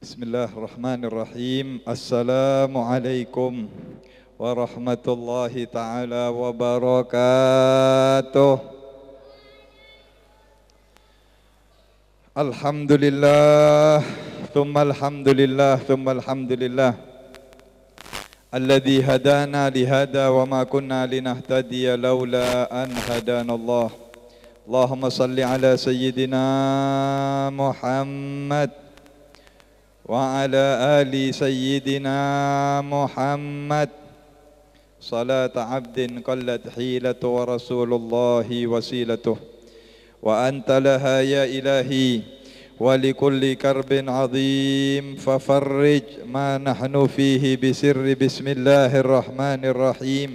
بسم الله الرحمن الرحيم السلام عليكم ورحمة الله تعالى وبركاته الحمد لله ثم الحمد لله ثم الحمد لله الذي هدانا لهذا وما كنا لنهتدي لولا أن هدانا الله اللهم صل على سيدنا محمد وعلى آل سيدنا محمد صلاة عبد قلت حيلة ورسول الله وسيلته وأنت لها يا إلهي ولكل كرب عظيم ففرج ما نحن فيه بسر بسم الله الرحمن الرحيم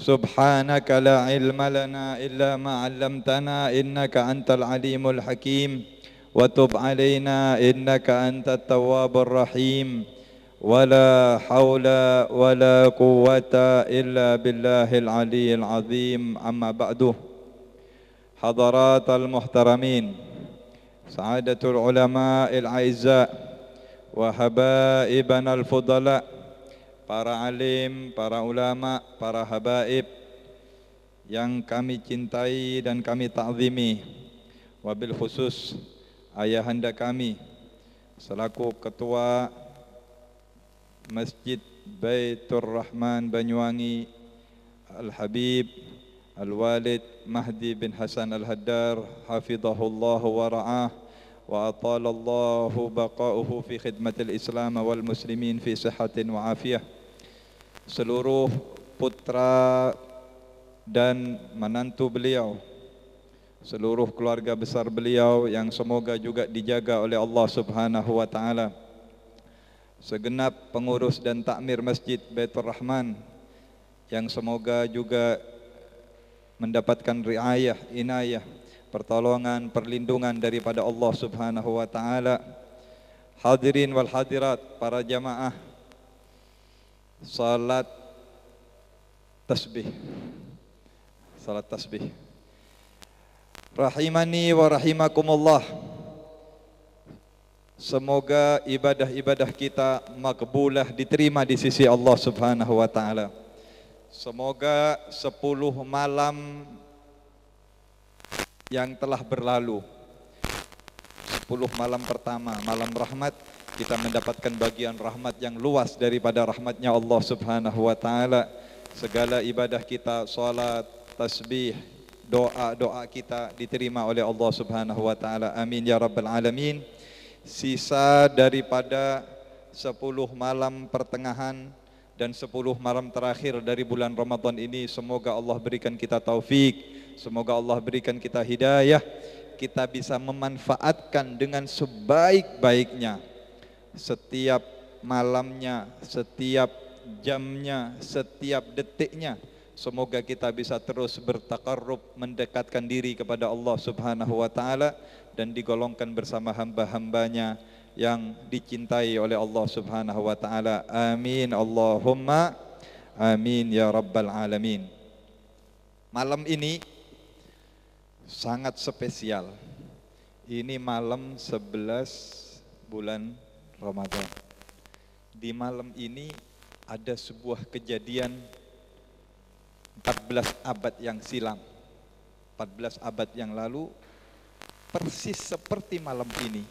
سبحانك لا علم لنا إلا ما علمتنا إنك أنت العليم الحكيم وتب علينا إنك أنت التواب الرحيم ولا حول ولا قوة إلا بالله العلي العظيم أما بعد حضرات المحترمين سعادة العلماء الأعزاء وحبائبنا الفضلاء para alim, para ulama, para habaib yang kami cintai dan kami ta'zimi wabil khusus ayahanda kami selaku ketua Masjid Baitur Rahman Banyuwangi Al Habib Al Walid Mahdi bin Hasan Al Haddar hafizahullah wa ra'ah wa atala Allah baqa'uhu fi khidmatil Islam wal muslimin fi sihhatin wa afiyah seluruh putra dan menantu beliau seluruh keluarga besar beliau yang semoga juga dijaga oleh Allah Subhanahu wa taala. Segenap pengurus dan takmir Masjid Baitur Rahman yang semoga juga mendapatkan riayah, inayah, pertolongan, perlindungan daripada Allah Subhanahu wa taala. Hadirin wal hadirat, para jamaah salat tasbih. Salat tasbih. Rahimani wa rahimakumullah. Semoga ibadah-ibadah kita makbulah diterima di sisi Allah Subhanahu wa taala. Semoga 10 malam yang telah berlalu 10 malam pertama, malam rahmat kita mendapatkan bagian rahmat yang luas daripada rahmatnya Allah Subhanahu wa taala. Segala ibadah kita, salat, tasbih, doa-doa kita diterima oleh Allah Subhanahu wa taala. Amin ya rabbal alamin. Sisa daripada 10 malam pertengahan dan 10 malam terakhir dari bulan Ramadan ini semoga Allah berikan kita taufik, semoga Allah berikan kita hidayah, kita bisa memanfaatkan dengan sebaik-baiknya setiap malamnya, setiap jamnya, setiap detiknya Semoga kita bisa terus bertakarrub mendekatkan diri kepada Allah Subhanahu wa taala dan digolongkan bersama hamba-hambanya yang dicintai oleh Allah Subhanahu wa taala. Amin. Allahumma amin ya rabbal alamin. Malam ini sangat spesial. Ini malam 11 bulan Ramadan. Di malam ini ada sebuah kejadian 14 abad yang silam 14 abad yang lalu persis seperti malam ini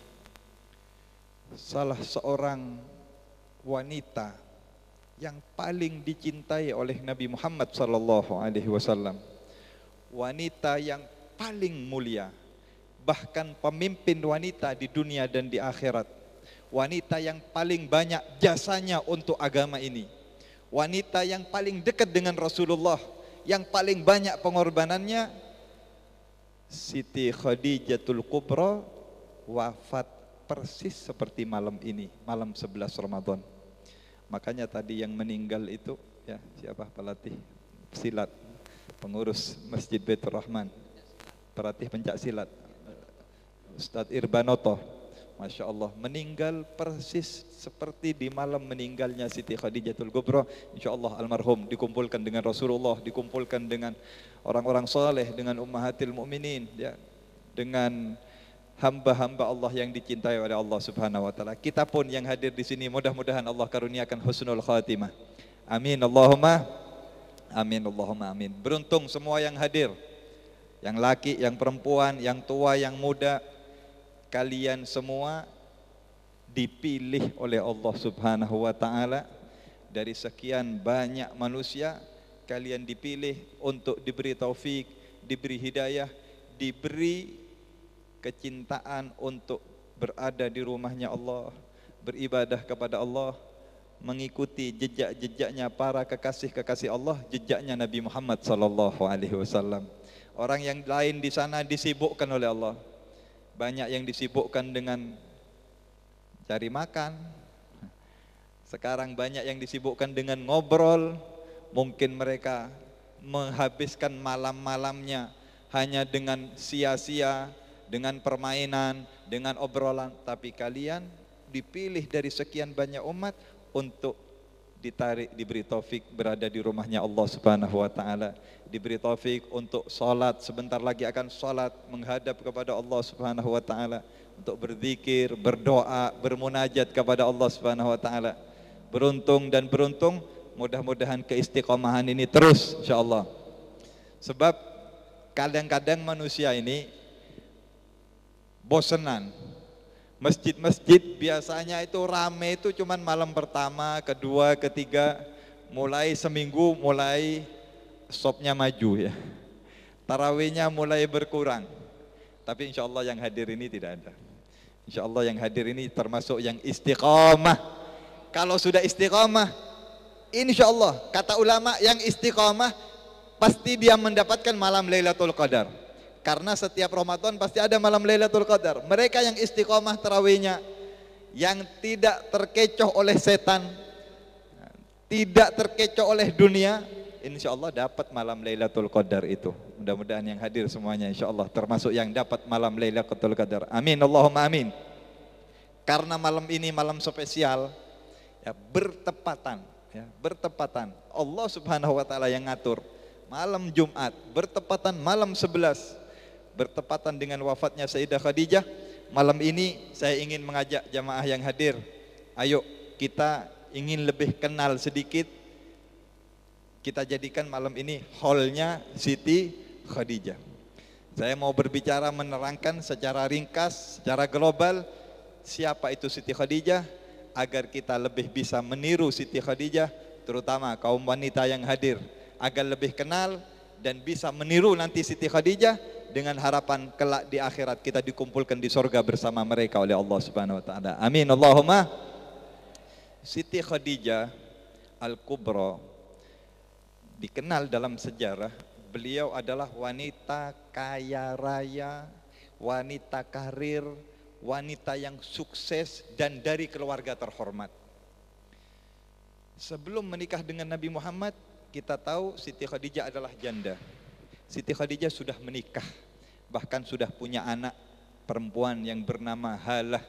salah seorang wanita yang paling dicintai oleh Nabi Muhammad sallallahu alaihi wasallam wanita yang paling mulia bahkan pemimpin wanita di dunia dan di akhirat wanita yang paling banyak jasanya untuk agama ini wanita yang paling dekat dengan Rasulullah yang paling banyak pengorbanannya Siti Khadijatul Kubro wafat persis seperti malam ini, malam 11 Ramadan. Makanya tadi yang meninggal itu ya siapa pelatih silat pengurus Masjid Betul Rahman. Pelatih pencak silat Ustadz Irbanoto. Masya Allah meninggal persis seperti di malam meninggalnya Siti Khadijatul Gubro, Insya Allah almarhum dikumpulkan dengan Rasulullah dikumpulkan dengan orang-orang saleh dengan ummahatil muminin, ya dengan hamba-hamba Allah yang dicintai oleh Allah Subhanahu wa taala kita pun yang hadir di sini mudah-mudahan Allah karuniakan husnul khatimah amin Allahumma amin Allahumma amin beruntung semua yang hadir yang laki yang perempuan yang tua yang muda kalian semua dipilih oleh Allah Subhanahu wa taala dari sekian banyak manusia kalian dipilih untuk diberi taufik, diberi hidayah, diberi kecintaan untuk berada di rumahnya Allah, beribadah kepada Allah, mengikuti jejak-jejaknya para kekasih-kekasih Allah, jejaknya Nabi Muhammad sallallahu alaihi wasallam. Orang yang lain di sana disibukkan oleh Allah. Banyak yang disibukkan dengan cari makan. Sekarang banyak yang disibukkan dengan ngobrol. Mungkin mereka menghabiskan malam-malamnya hanya dengan sia-sia, dengan permainan, dengan obrolan. Tapi kalian dipilih dari sekian banyak umat untuk ditarik diberi taufik berada di rumahnya Allah Subhanahu wa taala, diberi taufik untuk salat sebentar lagi akan salat menghadap kepada Allah Subhanahu wa taala, untuk berzikir, berdoa, bermunajat kepada Allah Subhanahu wa taala. Beruntung dan beruntung mudah-mudahan keistiqomahan ini terus insyaallah. Sebab kadang-kadang manusia ini bosenan Masjid-masjid biasanya itu rame itu cuman malam pertama, kedua, ketiga, mulai seminggu mulai sopnya maju ya. Tarawihnya mulai berkurang. Tapi insya Allah yang hadir ini tidak ada. Insya Allah yang hadir ini termasuk yang istiqomah. Kalau sudah istiqomah, insya Allah kata ulama yang istiqomah pasti dia mendapatkan malam Lailatul Qadar. Karena setiap Ramadan pasti ada malam Lailatul Qadar. Mereka yang istiqomah terawihnya, yang tidak terkecoh oleh setan, tidak terkecoh oleh dunia, insya Allah dapat malam Lailatul Qadar itu. Mudah-mudahan yang hadir semuanya insya Allah termasuk yang dapat malam Lailatul Qadar. Amin, Allahumma amin. Karena malam ini malam spesial, ya, bertepatan, ya, bertepatan. Allah Subhanahu Wa Taala yang ngatur malam Jumat bertepatan malam 11 bertepatan dengan wafatnya Sayyidah Khadijah. Malam ini saya ingin mengajak jamaah yang hadir. Ayo kita ingin lebih kenal sedikit. Kita jadikan malam ini hallnya Siti Khadijah. Saya mau berbicara menerangkan secara ringkas, secara global siapa itu Siti Khadijah agar kita lebih bisa meniru Siti Khadijah terutama kaum wanita yang hadir agar lebih kenal dan bisa meniru nanti Siti Khadijah dengan harapan kelak di akhirat kita dikumpulkan di sorga bersama mereka oleh Allah Subhanahu Wa Taala. Amin. Allahumma Siti Khadijah Al Kubro dikenal dalam sejarah beliau adalah wanita kaya raya, wanita karir, wanita yang sukses dan dari keluarga terhormat. Sebelum menikah dengan Nabi Muhammad, kita tahu Siti Khadijah adalah janda. Siti Khadijah sudah menikah, bahkan sudah punya anak perempuan yang bernama Halah.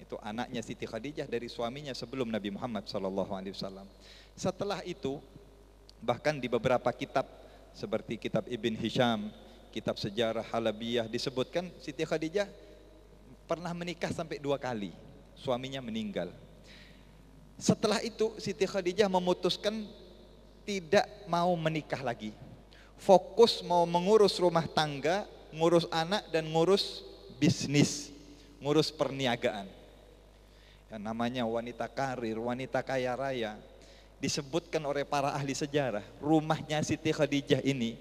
Itu anaknya Siti Khadijah dari suaminya sebelum Nabi Muhammad SAW. Setelah itu, bahkan di beberapa kitab seperti kitab Ibn Hisham, kitab sejarah Halabiyah disebutkan Siti Khadijah pernah menikah sampai dua kali. Suaminya meninggal. Setelah itu Siti Khadijah memutuskan tidak mau menikah lagi. Fokus mau mengurus rumah tangga, ngurus anak dan ngurus bisnis, ngurus perniagaan. Yang namanya wanita karir, wanita kaya raya, disebutkan oleh para ahli sejarah, rumahnya Siti Khadijah ini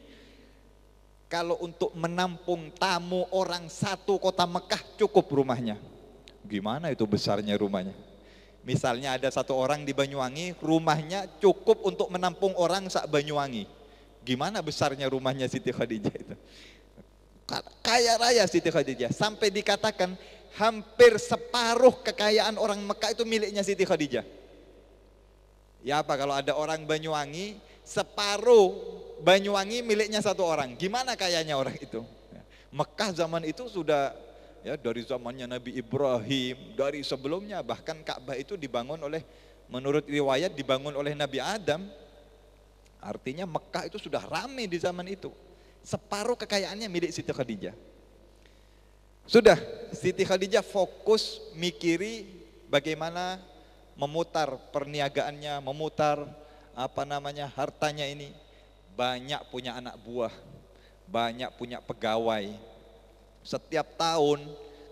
kalau untuk menampung tamu orang satu kota Mekah cukup rumahnya. Gimana itu besarnya rumahnya? Misalnya ada satu orang di Banyuwangi, rumahnya cukup untuk menampung orang sak Banyuwangi. Gimana besarnya rumahnya Siti Khadijah itu? Kaya raya Siti Khadijah, sampai dikatakan hampir separuh kekayaan orang Mekah itu miliknya Siti Khadijah. Ya apa kalau ada orang Banyuwangi, separuh Banyuwangi miliknya satu orang. Gimana kayanya orang itu? Mekah zaman itu sudah ya dari zamannya Nabi Ibrahim, dari sebelumnya bahkan Ka'bah itu dibangun oleh menurut riwayat dibangun oleh Nabi Adam. Artinya Mekah itu sudah ramai di zaman itu. Separuh kekayaannya milik Siti Khadijah. Sudah Siti Khadijah fokus mikiri bagaimana memutar perniagaannya, memutar apa namanya hartanya ini. Banyak punya anak buah, banyak punya pegawai, setiap tahun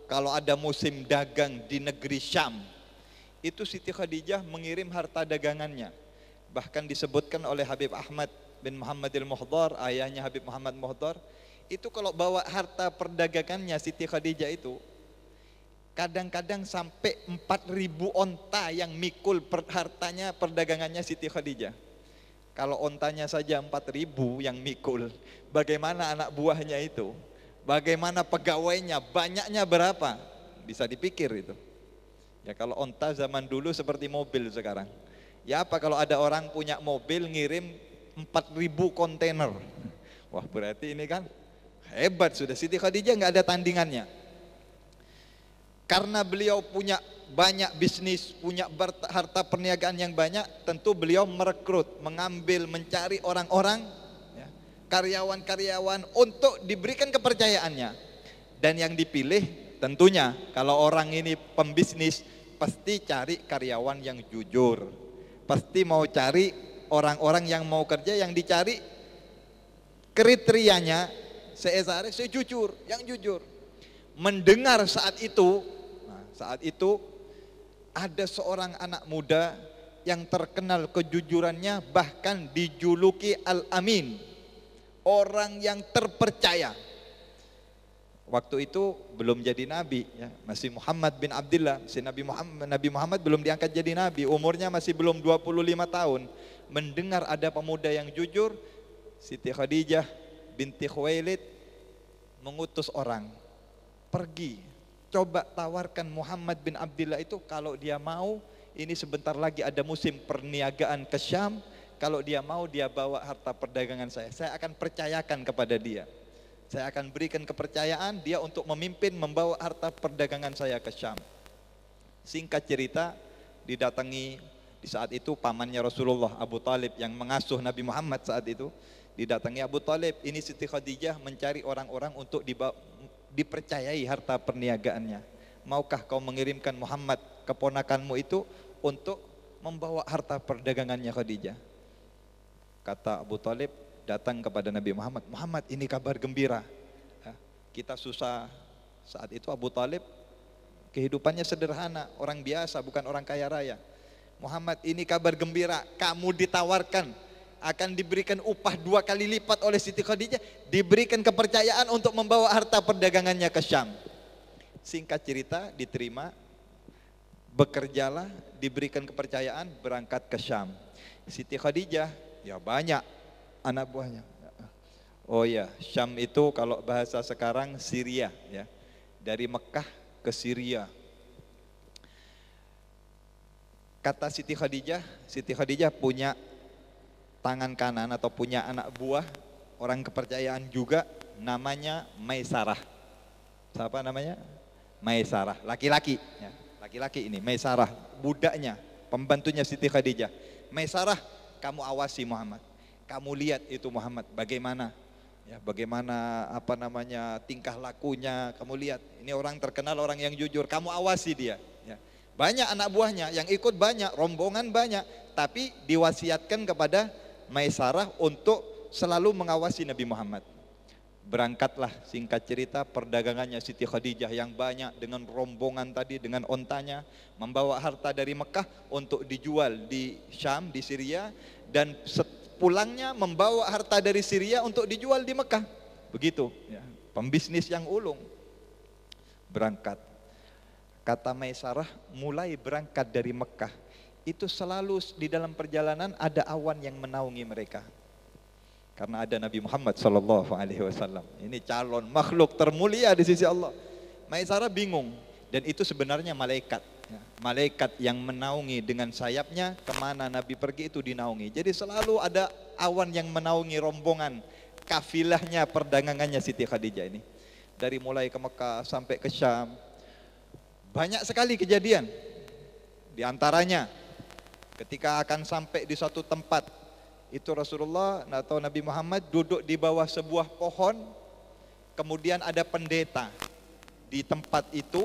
kalau ada musim dagang di negeri Syam, itu Siti Khadijah mengirim harta dagangannya. Bahkan disebutkan oleh Habib Ahmad bin Muhammad al-Muhdar, ayahnya Habib Muhammad Muhdar, itu kalau bawa harta perdagangannya Siti Khadijah itu, kadang-kadang sampai 4000 onta yang mikul per, hartanya perdagangannya Siti Khadijah. Kalau ontanya saja 4000 yang mikul, bagaimana anak buahnya itu? bagaimana pegawainya, banyaknya berapa? Bisa dipikir itu. Ya kalau onta zaman dulu seperti mobil sekarang. Ya apa kalau ada orang punya mobil ngirim 4000 kontainer. Wah berarti ini kan hebat sudah Siti Khadijah nggak ada tandingannya. Karena beliau punya banyak bisnis, punya harta perniagaan yang banyak, tentu beliau merekrut, mengambil, mencari orang-orang karyawan-karyawan untuk diberikan kepercayaannya. Dan yang dipilih tentunya kalau orang ini pembisnis pasti cari karyawan yang jujur. Pasti mau cari orang-orang yang mau kerja yang dicari kriterianya seesare sejujur, yang jujur. Mendengar saat itu, nah, saat itu ada seorang anak muda yang terkenal kejujurannya bahkan dijuluki Al-Amin orang yang terpercaya. Waktu itu belum jadi nabi, ya. masih Muhammad bin Abdullah, si Nabi Muhammad, Nabi Muhammad belum diangkat jadi nabi, umurnya masih belum 25 tahun. Mendengar ada pemuda yang jujur, Siti Khadijah binti Khuwailid mengutus orang pergi coba tawarkan Muhammad bin Abdullah itu kalau dia mau ini sebentar lagi ada musim perniagaan ke Syam kalau dia mau dia bawa harta perdagangan saya, saya akan percayakan kepada dia. Saya akan berikan kepercayaan dia untuk memimpin membawa harta perdagangan saya ke Syam. Singkat cerita, didatangi di saat itu pamannya Rasulullah Abu Talib yang mengasuh Nabi Muhammad saat itu didatangi Abu Talib ini Siti Khadijah mencari orang-orang untuk dibawa, dipercayai harta perniagaannya maukah kau mengirimkan Muhammad keponakanmu itu untuk membawa harta perdagangannya Khadijah Kata Abu Talib datang kepada Nabi Muhammad, Muhammad ini kabar gembira. Ya, Kita susah saat itu Abu Talib kehidupannya sederhana, orang biasa bukan orang kaya raya. Muhammad ini kabar gembira, kamu ditawarkan akan diberikan upah dua kali lipat oleh Siti Khadijah, diberikan kepercayaan untuk membawa harta perdagangannya ke Syam. Singkat cerita, diterima, bekerjalah, diberikan kepercayaan, berangkat ke Syam. Siti Khadijah Ya banyak anak buahnya. Oh ya, Syam itu kalau bahasa sekarang Syria ya. Dari Mekah ke Syria. Kata Siti Khadijah, Siti Khadijah punya tangan kanan atau punya anak buah orang kepercayaan juga namanya Maisarah. Siapa namanya? Maisarah, laki-laki ya. Laki-laki ini Maisarah, budaknya, pembantunya Siti Khadijah. Maisarah kamu awasi Muhammad. Kamu lihat itu Muhammad bagaimana ya bagaimana apa namanya tingkah lakunya kamu lihat ini orang terkenal orang yang jujur kamu awasi dia ya. banyak anak buahnya yang ikut banyak rombongan banyak tapi diwasiatkan kepada Maisarah untuk selalu mengawasi Nabi Muhammad Berangkatlah singkat cerita perdagangannya Siti Khadijah yang banyak dengan rombongan tadi dengan ontanya membawa harta dari Mekah untuk dijual di Syam di Syria dan pulangnya membawa harta dari Syria untuk dijual di Mekah. Begitu ya. Pembisnis yang ulung berangkat. Kata Maisarah mulai berangkat dari Mekah itu selalu di dalam perjalanan ada awan yang menaungi mereka karena ada Nabi Muhammad Shallallahu alaihi wasallam. Ini calon makhluk termulia di sisi Allah. Maisara bingung dan itu sebenarnya malaikat. Ya, malaikat yang menaungi dengan sayapnya kemana Nabi pergi itu dinaungi. Jadi selalu ada awan yang menaungi rombongan kafilahnya perdagangannya Siti Khadijah ini. Dari mulai ke Mekah sampai ke Syam. Banyak sekali kejadian. Di antaranya ketika akan sampai di suatu tempat itu Rasulullah nah, atau Nabi Muhammad duduk di bawah sebuah pohon kemudian ada pendeta di tempat itu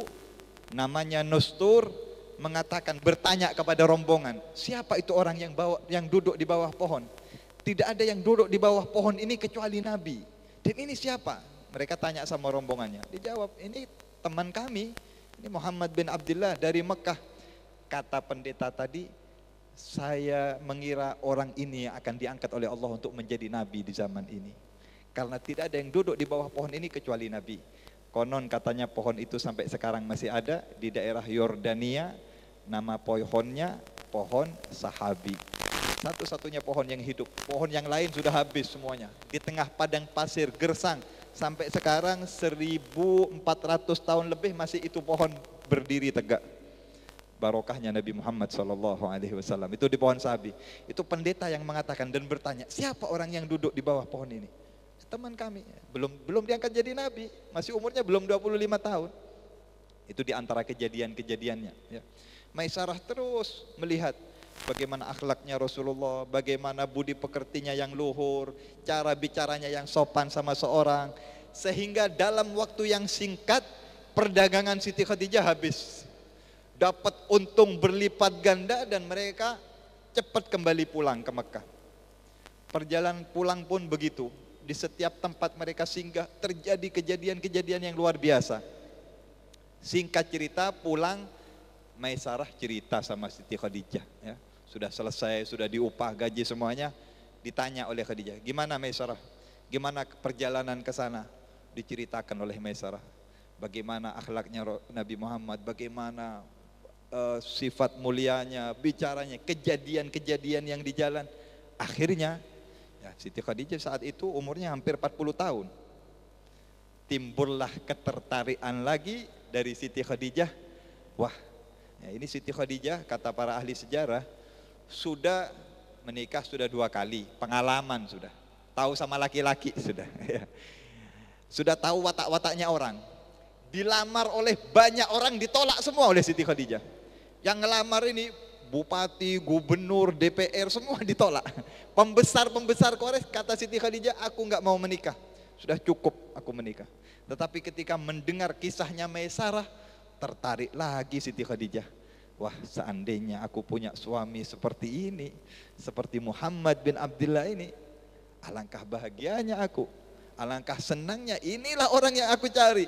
namanya Nustur mengatakan bertanya kepada rombongan siapa itu orang yang bawa yang duduk di bawah pohon tidak ada yang duduk di bawah pohon ini kecuali Nabi dan ini siapa mereka tanya sama rombongannya dijawab ini teman kami ini Muhammad bin Abdullah dari Mekah kata pendeta tadi saya mengira orang ini yang akan diangkat oleh Allah untuk menjadi nabi di zaman ini. Karena tidak ada yang duduk di bawah pohon ini kecuali nabi. Konon katanya pohon itu sampai sekarang masih ada di daerah Yordania. Nama pohonnya pohon sahabi. Satu-satunya pohon yang hidup. Pohon yang lain sudah habis semuanya. Di tengah padang pasir gersang. Sampai sekarang 1400 tahun lebih masih itu pohon berdiri tegak barokahnya Nabi Muhammad Shallallahu Alaihi Wasallam itu di pohon sabi itu pendeta yang mengatakan dan bertanya siapa orang yang duduk di bawah pohon ini teman kami belum belum diangkat jadi nabi masih umurnya belum 25 tahun itu di antara kejadian-kejadiannya ya. Maisarah terus melihat bagaimana akhlaknya Rasulullah, bagaimana budi pekertinya yang luhur, cara bicaranya yang sopan sama seorang sehingga dalam waktu yang singkat perdagangan Siti Khadijah habis dapat untung berlipat ganda dan mereka cepat kembali pulang ke Mekah. Perjalanan pulang pun begitu. Di setiap tempat mereka singgah terjadi kejadian-kejadian yang luar biasa. Singkat cerita pulang Maisarah cerita sama Siti Khadijah ya. Sudah selesai, sudah diupah gaji semuanya ditanya oleh Khadijah, "Gimana Maisarah? Gimana perjalanan ke sana?" Diceritakan oleh Maisarah. Bagaimana akhlaknya Nabi Muhammad, bagaimana uh, sifat mulianya, bicaranya, kejadian-kejadian yang di jalan. Akhirnya ya, Siti Khadijah saat itu umurnya hampir 40 tahun. Timbullah ketertarikan lagi dari Siti Khadijah. Wah, ya ini Siti Khadijah kata para ahli sejarah sudah menikah sudah dua kali, pengalaman sudah, tahu sama laki-laki sudah, ya. sudah tahu watak-wataknya orang, dilamar oleh banyak orang ditolak semua oleh Siti Khadijah. Yang ngelamar ini bupati, gubernur, DPR semua ditolak. Pembesar-pembesar Quraisy kata Siti Khadijah, aku nggak mau menikah. Sudah cukup aku menikah. Tetapi ketika mendengar kisahnya Maisarah, tertarik lagi Siti Khadijah. Wah seandainya aku punya suami seperti ini, seperti Muhammad bin Abdullah ini, alangkah bahagianya aku, alangkah senangnya inilah orang yang aku cari.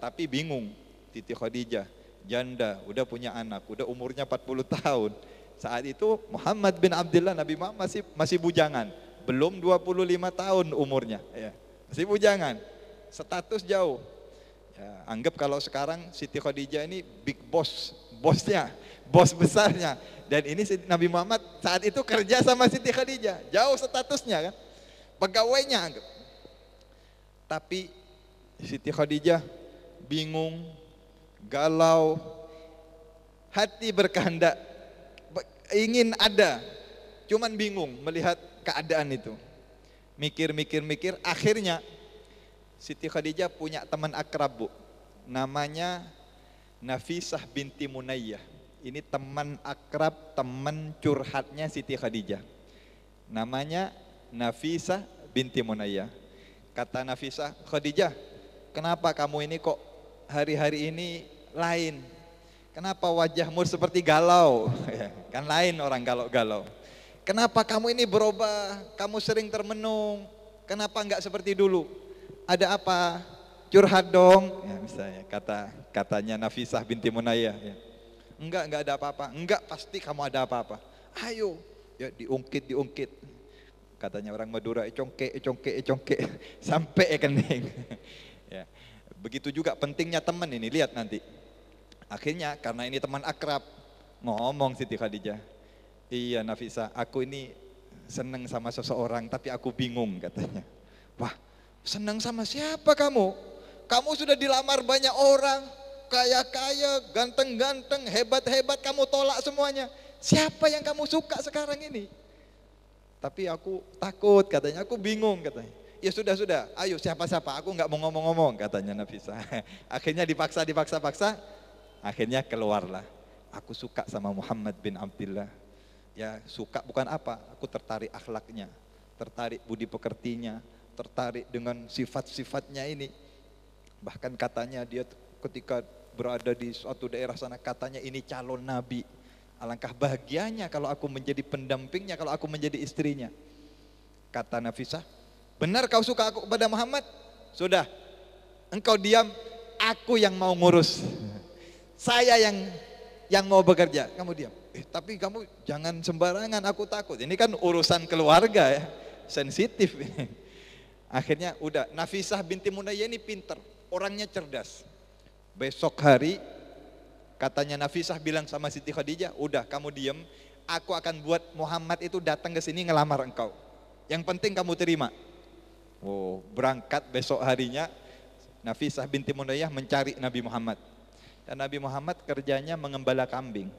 Tapi bingung, Siti Khadijah janda, udah punya anak, udah umurnya 40 tahun. Saat itu Muhammad bin Abdullah Nabi Muhammad masih masih bujangan, belum 25 tahun umurnya, ya. Masih bujangan. Status jauh. Ya, anggap kalau sekarang Siti Khadijah ini big boss, bosnya, bos besarnya. Dan ini Nabi Muhammad saat itu kerja sama Siti Khadijah, jauh statusnya kan. Pegawainya anggap. Tapi Siti Khadijah bingung, galau, hati berkehendak ingin ada, cuman bingung melihat keadaan itu. Mikir-mikir-mikir, akhirnya Siti Khadijah punya teman akrab bu, namanya Nafisah binti Munayyah. Ini teman akrab, teman curhatnya Siti Khadijah. Namanya Nafisah binti Munayyah. Kata Nafisah, Khadijah, kenapa kamu ini kok hari-hari ini lain. Kenapa wajahmu seperti galau? kan lain orang galau-galau. Kenapa kamu ini berubah? Kamu sering termenung. Kenapa enggak seperti dulu? Ada apa? Curhat dong. Ya, misalnya kata katanya Nafisah binti Munayyah. Ya. Enggak, enggak ada apa-apa. Enggak, pasti kamu ada apa-apa. Ayo. Ya diungkit, diungkit katanya orang Madura, congke, congke, congke, sampai eh, kening. ya. Begitu juga pentingnya teman ini, lihat nanti. Akhirnya karena ini teman akrab, ngomong Siti Khadijah. Iya Nafisa, aku ini seneng sama seseorang tapi aku bingung katanya. Wah, seneng sama siapa kamu? Kamu sudah dilamar banyak orang, kaya-kaya, ganteng-ganteng, hebat-hebat, kamu tolak semuanya. Siapa yang kamu suka sekarang ini? Tapi aku takut katanya, aku bingung katanya ya sudah sudah, ayo siapa-siapa, aku nggak mau ngomong-ngomong katanya Nabi Isa. Akhirnya dipaksa, dipaksa, paksa, akhirnya keluarlah. Aku suka sama Muhammad bin Abdullah. Ya suka bukan apa, aku tertarik akhlaknya, tertarik budi pekertinya, tertarik dengan sifat-sifatnya ini. Bahkan katanya dia ketika berada di suatu daerah sana katanya ini calon nabi. Alangkah bahagianya kalau aku menjadi pendampingnya, kalau aku menjadi istrinya. Kata Nafisah, Benar kau suka aku kepada Muhammad? Sudah. Engkau diam, aku yang mau ngurus. Saya yang yang mau bekerja. Kamu diam. Eh, tapi kamu jangan sembarangan, aku takut. Ini kan urusan keluarga ya. Sensitif Akhirnya udah Nafisah binti Munayyah ini pinter, orangnya cerdas. Besok hari katanya Nafisah bilang sama Siti Khadijah, "Udah, kamu diam, aku akan buat Muhammad itu datang ke sini ngelamar engkau. Yang penting kamu terima." Oh, berangkat besok harinya Nafisah binti Munayyah mencari Nabi Muhammad. Dan Nabi Muhammad kerjanya mengembala kambing.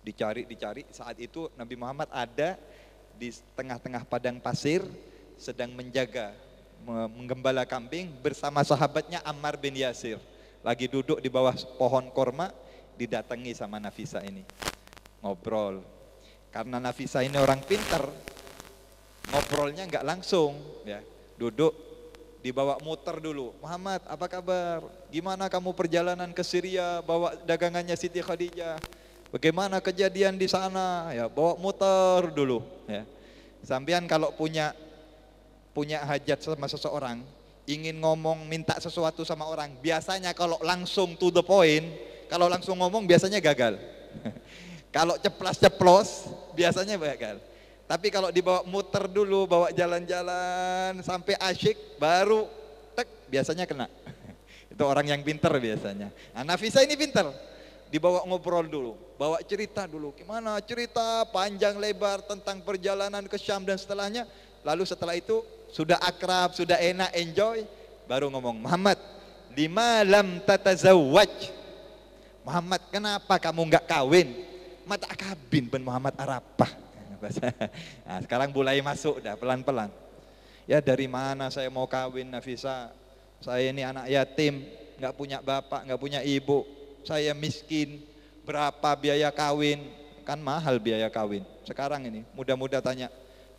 Dicari, dicari. Saat itu Nabi Muhammad ada di tengah-tengah padang pasir sedang menjaga menggembala kambing bersama sahabatnya Ammar bin Yasir. Lagi duduk di bawah pohon korma didatangi sama Nafisa ini. Ngobrol. Karena Nafisa ini orang pinter, ngobrolnya nggak langsung ya duduk, dibawa muter dulu. Muhammad, apa kabar? Gimana kamu perjalanan ke Syria bawa dagangannya Siti Khadijah? Bagaimana kejadian di sana? Ya, bawa muter dulu, ya. Sampean kalau punya punya hajat sama seseorang, ingin ngomong minta sesuatu sama orang, biasanya kalau langsung to the point, kalau langsung ngomong biasanya gagal. kalau ceplas-ceplos biasanya gagal. Tapi kalau dibawa muter dulu, bawa jalan-jalan sampai asyik baru tek biasanya kena. Itu orang yang pinter biasanya. Nah, Nafisa ini pinter. Dibawa ngobrol dulu, bawa cerita dulu. Gimana cerita panjang lebar tentang perjalanan ke Syam dan setelahnya. Lalu setelah itu sudah akrab, sudah enak, enjoy, baru ngomong, "Muhammad, di malam tata zawaj. Muhammad, kenapa kamu nggak kawin? Mata kabin ben Muhammad arapah. Nah, sekarang mulai masuk dah pelan-pelan. Ya dari mana saya mau kawin Nafisa? Saya ini anak yatim, nggak punya bapak, nggak punya ibu. Saya miskin. Berapa biaya kawin? Kan mahal biaya kawin. Sekarang ini muda-muda tanya,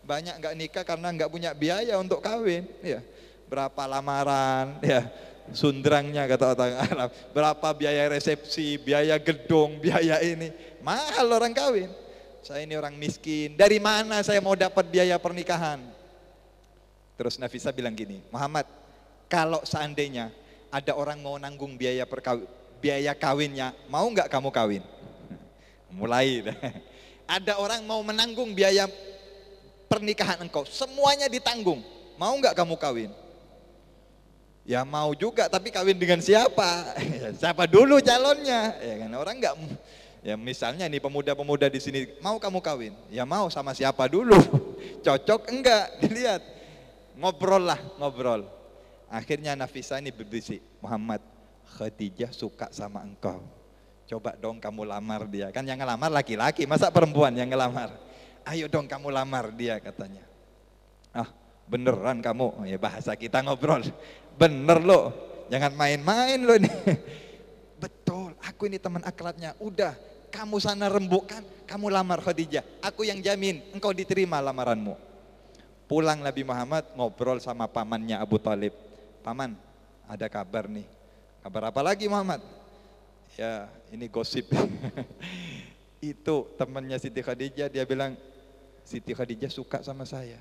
banyak nggak nikah karena nggak punya biaya untuk kawin. Ya. Berapa lamaran? Ya sundrangnya kata orang Arab. Berapa biaya resepsi, biaya gedung, biaya ini. Mahal orang kawin saya ini orang miskin, dari mana saya mau dapat biaya pernikahan? Terus Nafisa bilang gini, Muhammad, kalau seandainya ada orang mau nanggung biaya perkawin, biaya kawinnya, mau nggak kamu kawin? Mulai. Ada orang mau menanggung biaya pernikahan engkau, semuanya ditanggung, mau nggak kamu kawin? Ya mau juga, tapi kawin dengan siapa? siapa dulu calonnya? Ya kan orang nggak Ya misalnya ini pemuda-pemuda di sini, mau kamu kawin? Ya mau sama siapa dulu? Cocok enggak? Dilihat. Ngobrol lah, ngobrol. Akhirnya Nafisa ini berbisik, Muhammad, Khadijah suka sama engkau. Coba dong kamu lamar dia. Kan yang ngelamar laki-laki, masa perempuan yang ngelamar? Ayo dong kamu lamar dia katanya. Ah, beneran kamu? Oh, ya bahasa kita ngobrol. Bener lo, jangan main-main lo ini. Betul, aku ini teman akrabnya. Udah, kamu sana rembukan, kamu lamar Khadijah. Aku yang jamin, engkau diterima lamaranmu. Pulang Nabi Muhammad ngobrol sama pamannya Abu Talib. Paman, ada kabar nih. Kabar apa lagi Muhammad? Ya, ini gosip. Itu temannya Siti Khadijah, dia bilang, Siti Khadijah suka sama saya.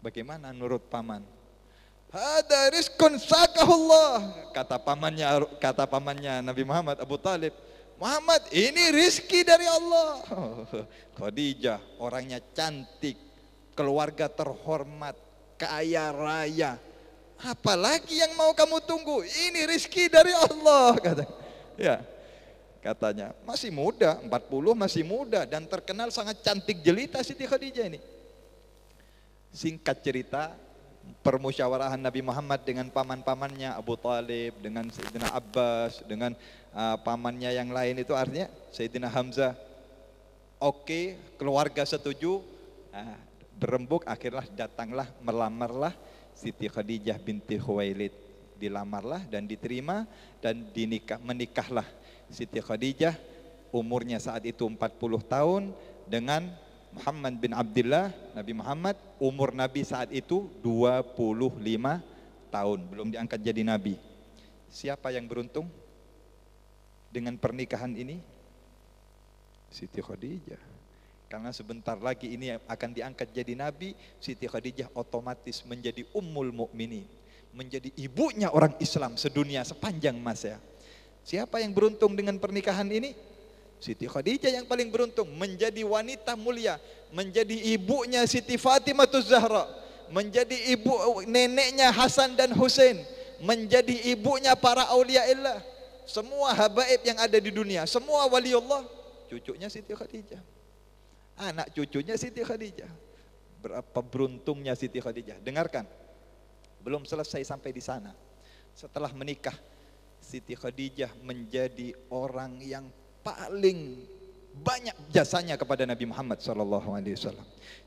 Bagaimana menurut paman? Ada rizkun sakahullah. Kata pamannya kata pamannya Nabi Muhammad Abu Talib. Muhammad ini rizki dari Allah. Khadijah orangnya cantik, keluarga terhormat, kaya raya. Apalagi yang mau kamu tunggu? Ini rizki dari Allah. Kata, ya, katanya masih muda, 40 masih muda dan terkenal sangat cantik jelita Siti Khadijah ini. Singkat cerita, permusyawarahan Nabi Muhammad dengan paman-pamannya Abu Talib, dengan Sayyidina Abbas, dengan uh, pamannya yang lain itu artinya Sayyidina Hamzah oke okay, keluarga setuju uh, berembuk akhirnya datanglah melamarlah Siti Khadijah binti Khuwailid dilamarlah dan diterima dan dinikah menikahlah Siti Khadijah umurnya saat itu 40 tahun dengan Muhammad bin Abdullah Nabi Muhammad umur Nabi saat itu 25 tahun belum diangkat jadi nabi siapa yang beruntung dengan pernikahan ini? Siti Khadijah. Karena sebentar lagi ini akan diangkat jadi nabi, Siti Khadijah otomatis menjadi ummul mukminin, menjadi ibunya orang Islam sedunia sepanjang masa. Siapa yang beruntung dengan pernikahan ini? Siti Khadijah yang paling beruntung menjadi wanita mulia, menjadi ibunya Siti Fatimah Zahra, menjadi ibu neneknya Hasan dan Hussein, menjadi ibunya para aulia Allah semua habaib yang ada di dunia, semua wali Allah cucunya Siti Khadijah. Anak cucunya Siti Khadijah. Berapa beruntungnya Siti Khadijah. Dengarkan. Belum selesai sampai di sana. Setelah menikah, Siti Khadijah menjadi orang yang paling banyak jasanya kepada Nabi Muhammad saw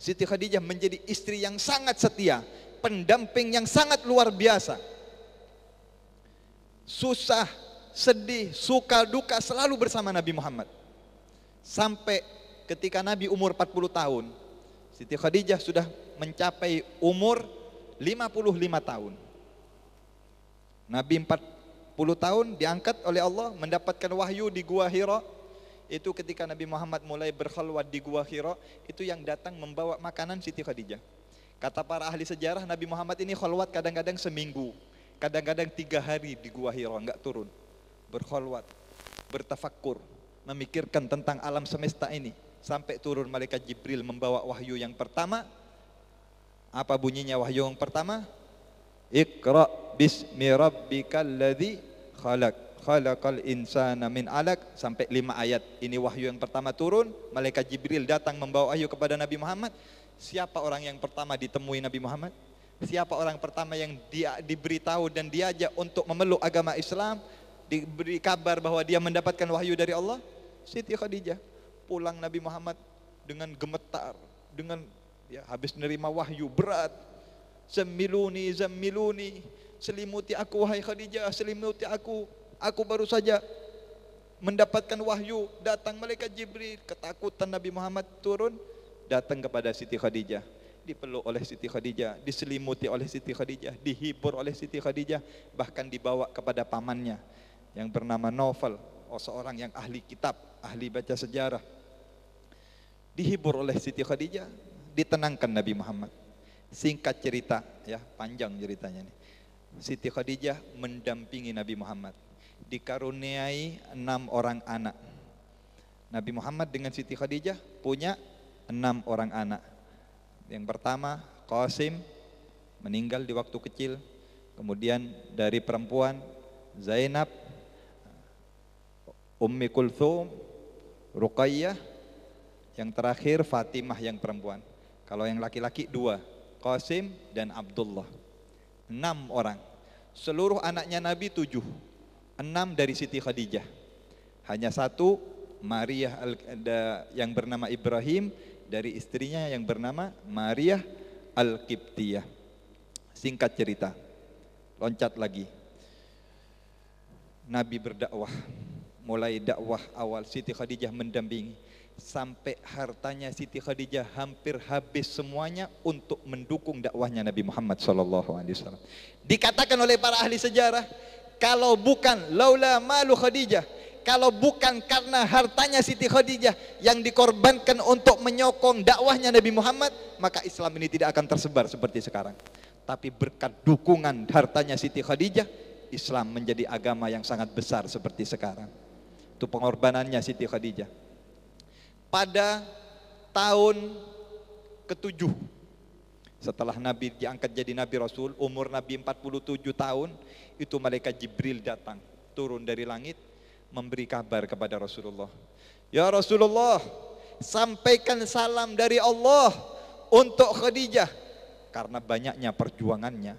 Siti Khadijah menjadi istri yang sangat setia, pendamping yang sangat luar biasa. Susah sedih, suka, duka selalu bersama Nabi Muhammad. Sampai ketika Nabi umur 40 tahun, Siti Khadijah sudah mencapai umur 55 tahun. Nabi 40 tahun diangkat oleh Allah mendapatkan wahyu di Gua Hira. Itu ketika Nabi Muhammad mulai berkhalwat di Gua Hira, itu yang datang membawa makanan Siti Khadijah. Kata para ahli sejarah Nabi Muhammad ini khalwat kadang-kadang seminggu, kadang-kadang tiga hari di Gua Hira enggak turun berkholwat, bertafakur, memikirkan tentang alam semesta ini sampai turun malaikat Jibril membawa wahyu yang pertama. Apa bunyinya wahyu yang pertama? Iqra bismi rabbikal ladzi khalaq. Khalaqal insana min alaq sampai lima ayat. Ini wahyu yang pertama turun, malaikat Jibril datang membawa wahyu kepada Nabi Muhammad. Siapa orang yang pertama ditemui Nabi Muhammad? Siapa orang pertama yang dia diberitahu dan diajak untuk memeluk agama Islam? diberi kabar bahwa dia mendapatkan wahyu dari Allah, Siti Khadijah pulang Nabi Muhammad dengan gemetar, dengan ya habis menerima wahyu berat. semiluni, semiluni, selimuti aku wahai Khadijah, selimuti aku. Aku baru saja mendapatkan wahyu, datang malaikat Jibril, ketakutan Nabi Muhammad turun, datang kepada Siti Khadijah dipeluk oleh Siti Khadijah, diselimuti oleh Siti Khadijah, dihibur oleh Siti Khadijah, bahkan dibawa kepada pamannya yang bernama Novel, oh seorang yang ahli kitab, ahli baca sejarah. Dihibur oleh Siti Khadijah, ditenangkan Nabi Muhammad. Singkat cerita, ya panjang ceritanya nih. Siti Khadijah mendampingi Nabi Muhammad. Dikaruniai enam orang anak. Nabi Muhammad dengan Siti Khadijah punya enam orang anak. Yang pertama Qasim meninggal di waktu kecil. Kemudian dari perempuan Zainab Ummi Kulthum, Ruqayyah, yang terakhir Fatimah yang perempuan. Kalau yang laki-laki dua, Qasim dan Abdullah. Enam orang. Seluruh anaknya Nabi tujuh. Enam dari Siti Khadijah. Hanya satu Maria yang bernama Ibrahim dari istrinya yang bernama Maria al kiptiyah Singkat cerita, loncat lagi. Nabi berdakwah mulai dakwah awal Siti Khadijah mendampingi sampai hartanya Siti Khadijah hampir habis semuanya untuk mendukung dakwahnya Nabi Muhammad sallallahu alaihi wasallam. Dikatakan oleh para ahli sejarah, kalau bukan laula malu Khadijah, kalau bukan karena hartanya Siti Khadijah yang dikorbankan untuk menyokong dakwahnya Nabi Muhammad, maka Islam ini tidak akan tersebar seperti sekarang. Tapi berkat dukungan hartanya Siti Khadijah, Islam menjadi agama yang sangat besar seperti sekarang. Itu pengorbanannya Siti Khadijah. Pada tahun ketujuh setelah Nabi diangkat jadi Nabi Rasul, umur Nabi 47 tahun, itu malaikat Jibril datang, turun dari langit, memberi kabar kepada Rasulullah. Ya Rasulullah, sampaikan salam dari Allah untuk Khadijah. Karena banyaknya perjuangannya,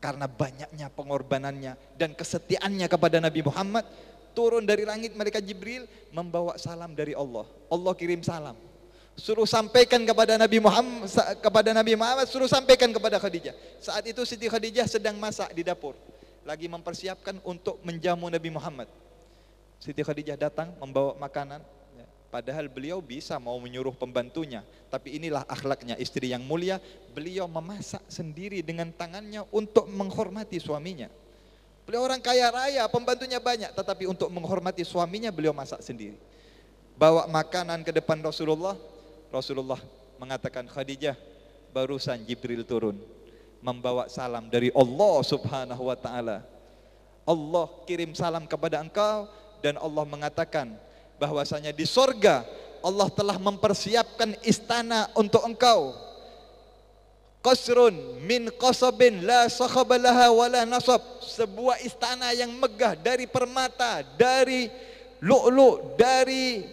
karena banyaknya pengorbanannya dan kesetiaannya kepada Nabi Muhammad, turun dari langit mereka Jibril membawa salam dari Allah. Allah kirim salam. Suruh sampaikan kepada Nabi Muhammad kepada Nabi Muhammad suruh sampaikan kepada Khadijah. Saat itu Siti Khadijah sedang masak di dapur, lagi mempersiapkan untuk menjamu Nabi Muhammad. Siti Khadijah datang membawa makanan ya. Padahal beliau bisa mau menyuruh pembantunya, tapi inilah akhlaknya istri yang mulia. Beliau memasak sendiri dengan tangannya untuk menghormati suaminya. Beliau orang kaya raya, pembantunya banyak, tetapi untuk menghormati suaminya beliau masak sendiri. Bawa makanan ke depan Rasulullah. Rasulullah mengatakan Khadijah, barusan Jibril turun membawa salam dari Allah Subhanahu wa taala. Allah kirim salam kepada engkau dan Allah mengatakan bahwasanya di sorga Allah telah mempersiapkan istana untuk engkau Qasrun min qasabin la sakhabalaha wala nasab. Sebuah istana yang megah dari permata, dari lu'lu', dari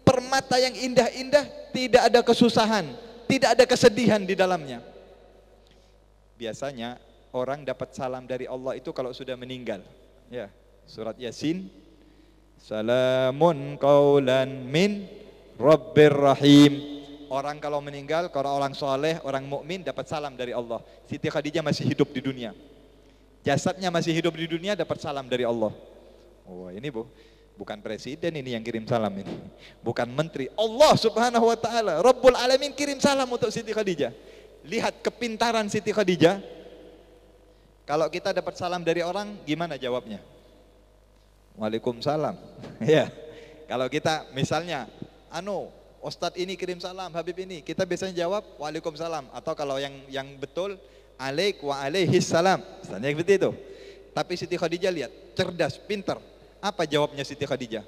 permata yang indah-indah, tidak ada kesusahan, tidak ada kesedihan di dalamnya. Biasanya orang dapat salam dari Allah itu kalau sudah meninggal. Ya, surat Yasin. Salamun qaulan min Rabbir Rahim. Orang kalau meninggal, kalau orang soleh, orang mukmin dapat salam dari Allah. Siti Khadijah masih hidup di dunia. Jasadnya masih hidup di dunia dapat salam dari Allah. Wah oh, ini bu, bukan presiden ini yang kirim salam ini. Bukan menteri. Allah subhanahu wa ta'ala, Rabbul Alamin kirim salam untuk Siti Khadijah. Lihat kepintaran Siti Khadijah. Kalau kita dapat salam dari orang, gimana jawabnya? Waalaikumsalam. ya. Kalau kita misalnya, anu, Ustadz ini kirim salam, Habib ini. Kita biasanya jawab, Waalaikumsalam. Atau kalau yang yang betul, Alaik wa alaihis salam. Misalnya seperti itu. Tapi Siti Khadijah lihat, cerdas, pinter. Apa jawabnya Siti Khadijah?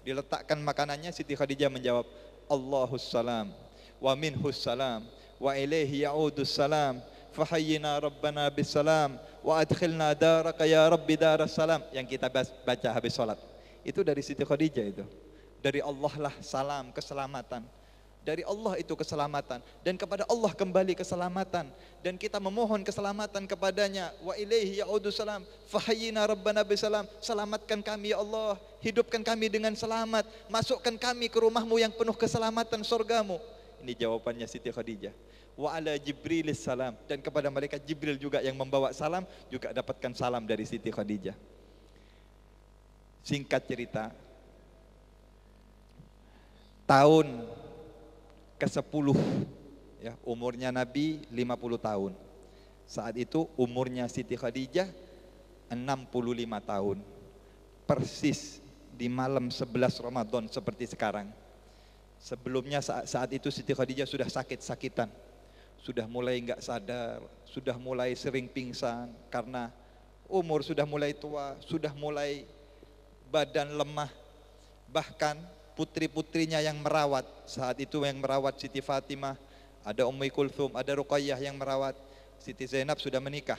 Diletakkan makanannya, Siti Khadijah menjawab, Allahus salam, wa minhus salam, wa ilaihi ya'udus salam, fahayyina rabbana bis salam, wa adkhilna daraka ya rabbi daras salam. Yang kita baca habis sholat. Itu dari Siti Khadijah itu. Dari Allah lah salam, keselamatan. Dari Allah itu keselamatan dan kepada Allah kembali keselamatan dan kita memohon keselamatan kepadanya wa ilaihi yaudu salam fahayyina rabbana bisalam selamatkan kami ya Allah hidupkan kami dengan selamat masukkan kami ke rumahmu yang penuh keselamatan surgamu ini jawabannya Siti Khadijah wa ala jibril salam dan kepada malaikat Jibril juga yang membawa salam juga dapatkan salam dari Siti Khadijah singkat cerita tahun ke-10 ya, umurnya Nabi 50 tahun. Saat itu umurnya Siti Khadijah 65 tahun. Persis di malam 11 Ramadan seperti sekarang. Sebelumnya saat, saat itu Siti Khadijah sudah sakit-sakitan. Sudah mulai enggak sadar, sudah mulai sering pingsan karena umur sudah mulai tua, sudah mulai badan lemah. Bahkan putri-putrinya yang merawat. Saat itu yang merawat Siti Fatimah, ada Ummi Kulthum, ada Ruqayyah yang merawat. Siti Zainab sudah menikah.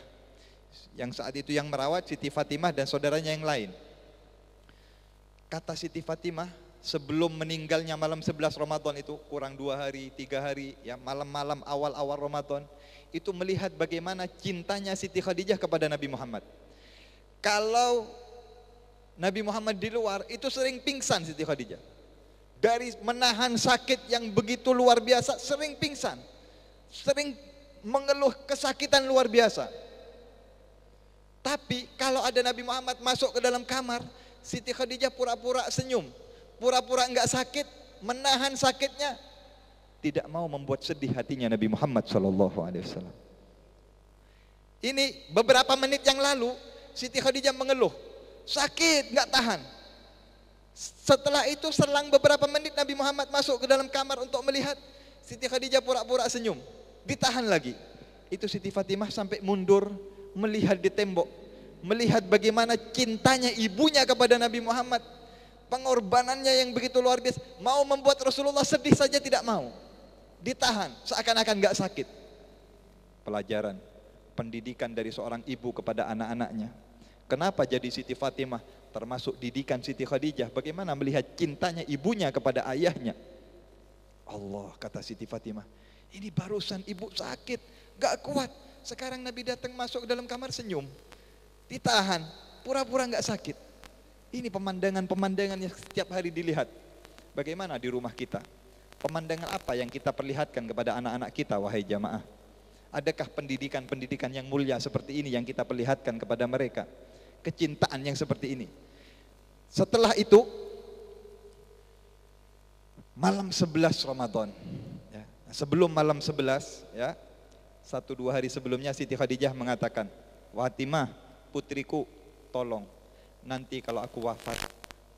Yang saat itu yang merawat Siti Fatimah dan saudaranya yang lain. Kata Siti Fatimah, sebelum meninggalnya malam 11 Ramadan itu kurang dua hari, tiga hari, ya malam-malam awal-awal Ramadan itu melihat bagaimana cintanya Siti Khadijah kepada Nabi Muhammad. Kalau Nabi Muhammad di luar itu sering pingsan Siti Khadijah dari menahan sakit yang begitu luar biasa, sering pingsan, sering mengeluh kesakitan luar biasa. Tapi kalau ada Nabi Muhammad masuk ke dalam kamar, Siti Khadijah pura-pura senyum, pura-pura enggak sakit, menahan sakitnya, tidak mau membuat sedih hatinya Nabi Muhammad sallallahu alaihi wasallam. Ini beberapa menit yang lalu Siti Khadijah mengeluh, sakit enggak tahan. Setelah itu selang beberapa menit Nabi Muhammad masuk ke dalam kamar untuk melihat Siti Khadijah pura-pura senyum. Ditahan lagi. Itu Siti Fatimah sampai mundur melihat di tembok. Melihat bagaimana cintanya ibunya kepada Nabi Muhammad. Pengorbanannya yang begitu luar biasa. Mau membuat Rasulullah sedih saja tidak mau. Ditahan seakan-akan gak sakit. Pelajaran pendidikan dari seorang ibu kepada anak-anaknya. Kenapa jadi Siti Fatimah termasuk didikan Siti Khadijah bagaimana melihat cintanya ibunya kepada ayahnya Allah kata Siti Fatimah ini barusan ibu sakit gak kuat sekarang Nabi datang masuk ke dalam kamar senyum ditahan pura-pura gak sakit ini pemandangan-pemandangan yang setiap hari dilihat bagaimana di rumah kita pemandangan apa yang kita perlihatkan kepada anak-anak kita wahai jamaah adakah pendidikan-pendidikan yang mulia seperti ini yang kita perlihatkan kepada mereka kecintaan yang seperti ini. Setelah itu malam 11 Ramadan. Ya, sebelum malam 11 ya. Satu dua hari sebelumnya Siti Khadijah mengatakan, Watimah putriku, tolong nanti kalau aku wafat,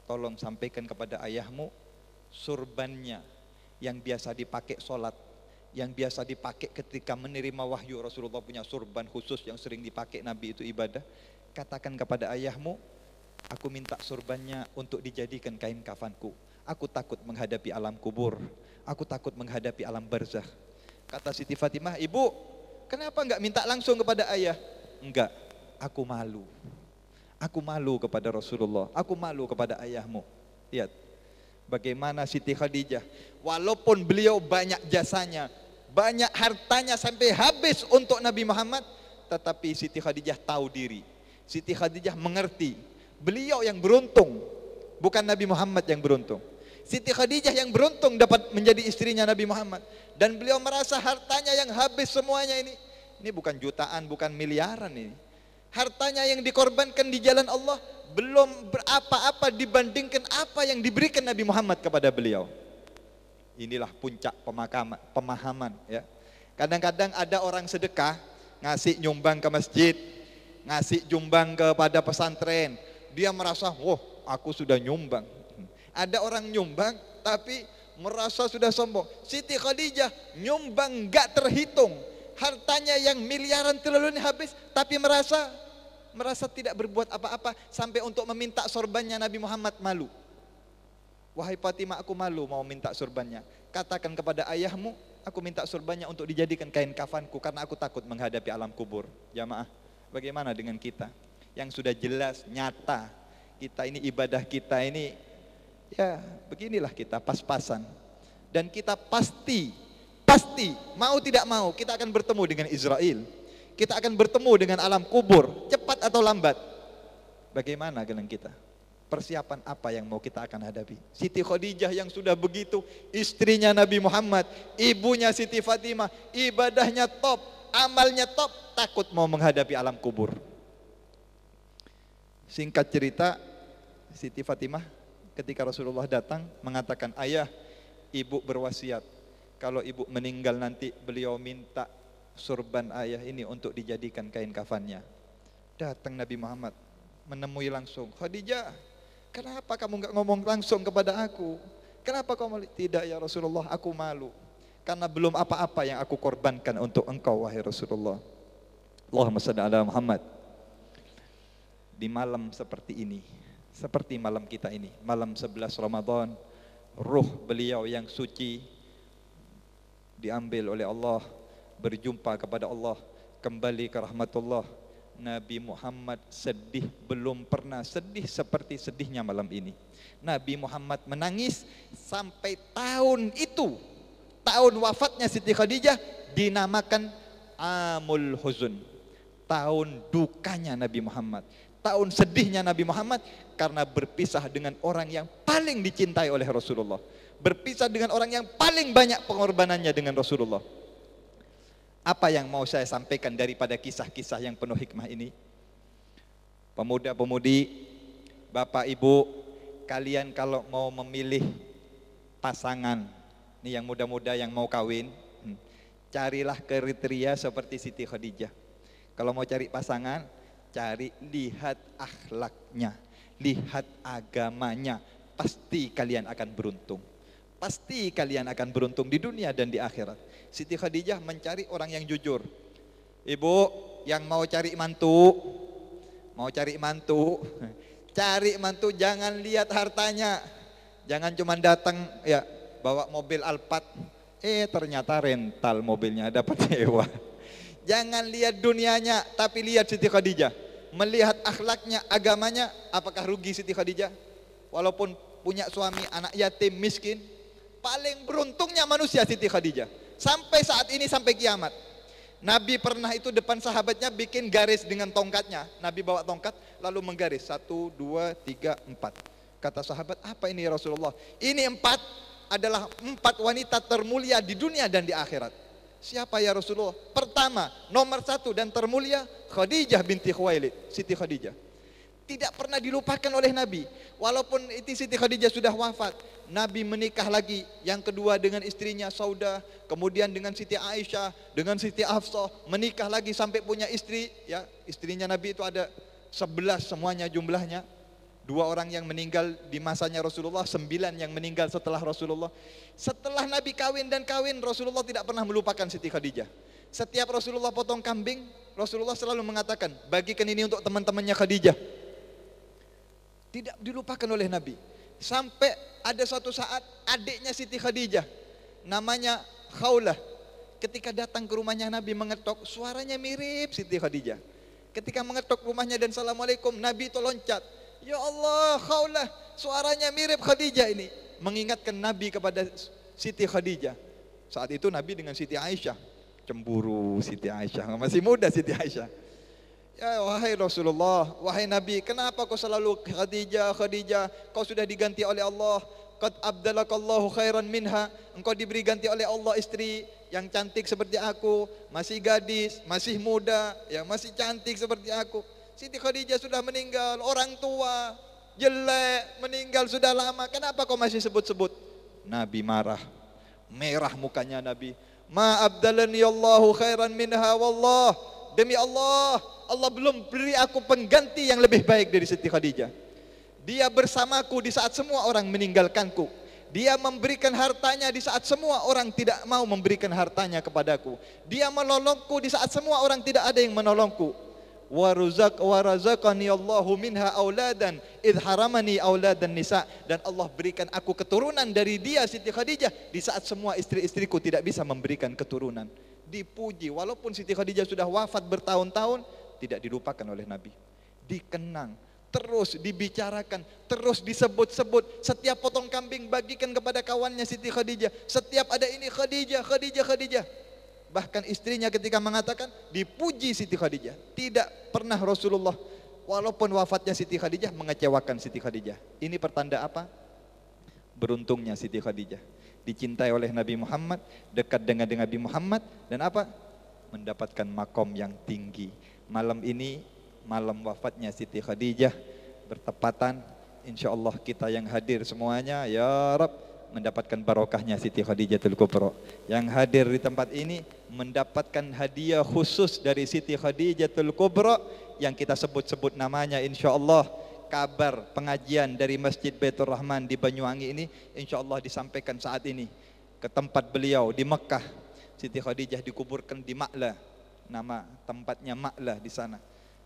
tolong sampaikan kepada ayahmu surbannya yang biasa dipakai sholat yang biasa dipakai ketika menerima wahyu Rasulullah punya surban khusus yang sering dipakai Nabi itu ibadah katakan kepada ayahmu, aku minta sorbannya untuk dijadikan kain kafanku. Aku takut menghadapi alam kubur, aku takut menghadapi alam barzah. Kata Siti Fatimah, ibu, kenapa enggak minta langsung kepada ayah? Enggak, aku malu. Aku malu kepada Rasulullah, aku malu kepada ayahmu. Lihat, bagaimana Siti Khadijah, walaupun beliau banyak jasanya, banyak hartanya sampai habis untuk Nabi Muhammad, tetapi Siti Khadijah tahu diri Siti Khadijah mengerti. Beliau yang beruntung, bukan Nabi Muhammad yang beruntung. Siti Khadijah yang beruntung dapat menjadi istrinya Nabi Muhammad dan beliau merasa hartanya yang habis semuanya ini. Ini bukan jutaan, bukan miliaran ini. Hartanya yang dikorbankan di jalan Allah belum berapa-apa dibandingkan apa yang diberikan Nabi Muhammad kepada beliau. Inilah puncak pemakaman, pemahaman ya. Kadang-kadang ada orang sedekah ngasih nyumbang ke masjid, ngasih jumbang kepada pesantren. Dia merasa, "Wah, aku sudah nyumbang." Ada orang nyumbang tapi merasa sudah sombong. Siti Khadijah nyumbang gak terhitung. Hartanya yang miliaran triliun habis tapi merasa merasa tidak berbuat apa-apa sampai untuk meminta sorbannya Nabi Muhammad malu. Wahai Fatimah aku malu mau minta sorbannya Katakan kepada ayahmu, aku minta sorbannya untuk dijadikan kain kafanku karena aku takut menghadapi alam kubur. Jamaah. Ya Bagaimana dengan kita yang sudah jelas nyata kita ini ibadah kita ini ya beginilah kita pas-pasan dan kita pasti pasti mau tidak mau kita akan bertemu dengan Israel. Kita akan bertemu dengan alam kubur, cepat atau lambat. Bagaimana dengan kita? persiapan apa yang mau kita akan hadapi. Siti Khadijah yang sudah begitu, istrinya Nabi Muhammad, ibunya Siti Fatimah, ibadahnya top, Amalnya top, takut mau menghadapi alam kubur. Singkat cerita, Siti Fatimah ketika Rasulullah datang mengatakan, "Ayah, ibu berwasiat, kalau ibu meninggal nanti beliau minta surban ayah ini untuk dijadikan kain kafannya." Datang Nabi Muhammad menemui langsung, "Khadijah, kenapa kamu enggak ngomong langsung kepada aku? Kenapa kau Tidak ya Rasulullah, aku malu karena belum apa-apa yang aku korbankan untuk engkau wahai Rasulullah. Allahumma salli ala Muhammad. Di malam seperti ini, seperti malam kita ini, malam 11 Ramadan, ruh beliau yang suci diambil oleh Allah, berjumpa kepada Allah, kembali ke rahmatullah. Nabi Muhammad sedih belum pernah sedih seperti sedihnya malam ini. Nabi Muhammad menangis sampai tahun itu tahun wafatnya Siti Khadijah dinamakan Amul Huzun. Tahun dukanya Nabi Muhammad. Tahun sedihnya Nabi Muhammad karena berpisah dengan orang yang paling dicintai oleh Rasulullah. Berpisah dengan orang yang paling banyak pengorbanannya dengan Rasulullah. Apa yang mau saya sampaikan daripada kisah-kisah yang penuh hikmah ini? Pemuda-pemudi, Bapak Ibu, kalian kalau mau memilih pasangan ini yang muda-muda yang mau kawin, hmm, carilah kriteria seperti Siti Khadijah. Kalau mau cari pasangan, cari lihat akhlaknya, lihat agamanya, pasti kalian akan beruntung. Pasti kalian akan beruntung di dunia dan di akhirat. Siti Khadijah mencari orang yang jujur. Ibu yang mau cari mantu, mau cari mantu, cari mantu jangan lihat hartanya. Jangan cuma datang ya bawa mobil Alphard, eh ternyata rental mobilnya dapat sewa. Jangan lihat dunianya, tapi lihat Siti Khadijah. Melihat akhlaknya, agamanya, apakah rugi Siti Khadijah? Walaupun punya suami anak yatim miskin, paling beruntungnya manusia Siti Khadijah. Sampai saat ini sampai kiamat. Nabi pernah itu depan sahabatnya bikin garis dengan tongkatnya. Nabi bawa tongkat lalu menggaris satu, dua, tiga, empat. Kata sahabat, apa ini Rasulullah? Ini empat, adalah empat wanita termulia di dunia dan di akhirat. Siapa ya Rasulullah? Pertama, nomor satu dan termulia Khadijah binti Khuwailid, Siti Khadijah. Tidak pernah dilupakan oleh Nabi. Walaupun itu Siti Khadijah sudah wafat, Nabi menikah lagi yang kedua dengan istrinya Saudah, kemudian dengan Siti Aisyah, dengan Siti Afsah menikah lagi sampai punya istri, ya, istrinya Nabi itu ada 11 semuanya jumlahnya Dua orang yang meninggal di masanya Rasulullah, sembilan yang meninggal setelah Rasulullah. Setelah Nabi kawin dan kawin, Rasulullah tidak pernah melupakan Siti Khadijah. Setiap Rasulullah potong kambing, Rasulullah selalu mengatakan, bagikan ini untuk teman-temannya Khadijah. Tidak dilupakan oleh Nabi. Sampai ada suatu saat adiknya Siti Khadijah, namanya Khawlah. Ketika datang ke rumahnya Nabi mengetok, suaranya mirip Siti Khadijah. Ketika mengetok rumahnya dan Assalamualaikum, Nabi itu loncat Ya Allah, khaulah. Suaranya mirip Khadijah ini. Mengingatkan Nabi kepada Siti Khadijah. Saat itu Nabi dengan Siti Aisyah. Cemburu Siti Aisyah. Masih muda Siti Aisyah. Ya wahai Rasulullah, wahai Nabi, kenapa kau selalu Khadijah, Khadijah? Kau sudah diganti oleh Allah. Qad abdalakallahu khairan minha. Engkau diberi ganti oleh Allah istri yang cantik seperti aku, masih gadis, masih muda, ya masih cantik seperti aku. Siti Khadijah sudah meninggal, orang tua, jelek, meninggal sudah lama. Kenapa kau masih sebut-sebut? Nabi marah. Merah mukanya Nabi. Ma abdalani Allahu khairan minha wallah. Demi Allah, Allah belum beri aku pengganti yang lebih baik dari Siti Khadijah. Dia bersamaku di saat semua orang meninggalkanku. Dia memberikan hartanya di saat semua orang tidak mau memberikan hartanya kepadaku. Dia menolongku di saat semua orang tidak ada yang menolongku warzak warazakani Allahu minha auladan id haramani auladan nisa dan Allah berikan aku keturunan dari dia Siti Khadijah di saat semua istri-istriku tidak bisa memberikan keturunan dipuji walaupun Siti Khadijah sudah wafat bertahun-tahun tidak dilupakan oleh Nabi dikenang terus dibicarakan, terus disebut-sebut. Setiap potong kambing bagikan kepada kawannya Siti Khadijah. Setiap ada ini Khadijah, Khadijah, Khadijah. Bahkan istrinya ketika mengatakan dipuji Siti Khadijah. Tidak pernah Rasulullah walaupun wafatnya Siti Khadijah mengecewakan Siti Khadijah. Ini pertanda apa? Beruntungnya Siti Khadijah. Dicintai oleh Nabi Muhammad, dekat dengan Nabi Muhammad dan apa? Mendapatkan makom yang tinggi. Malam ini malam wafatnya Siti Khadijah bertepatan insya Allah kita yang hadir semuanya ya Rabb mendapatkan barokahnya Siti Khadijah Tulkubro Yang hadir di tempat ini mendapatkan hadiah khusus dari Siti Khadijah Khadijatul Kubra yang kita sebut-sebut namanya insya Allah kabar pengajian dari Masjid Baitur Rahman di Banyuwangi ini insya Allah disampaikan saat ini ke tempat beliau di Mekah Siti Khadijah dikuburkan di Ma'la nama tempatnya Ma'la di sana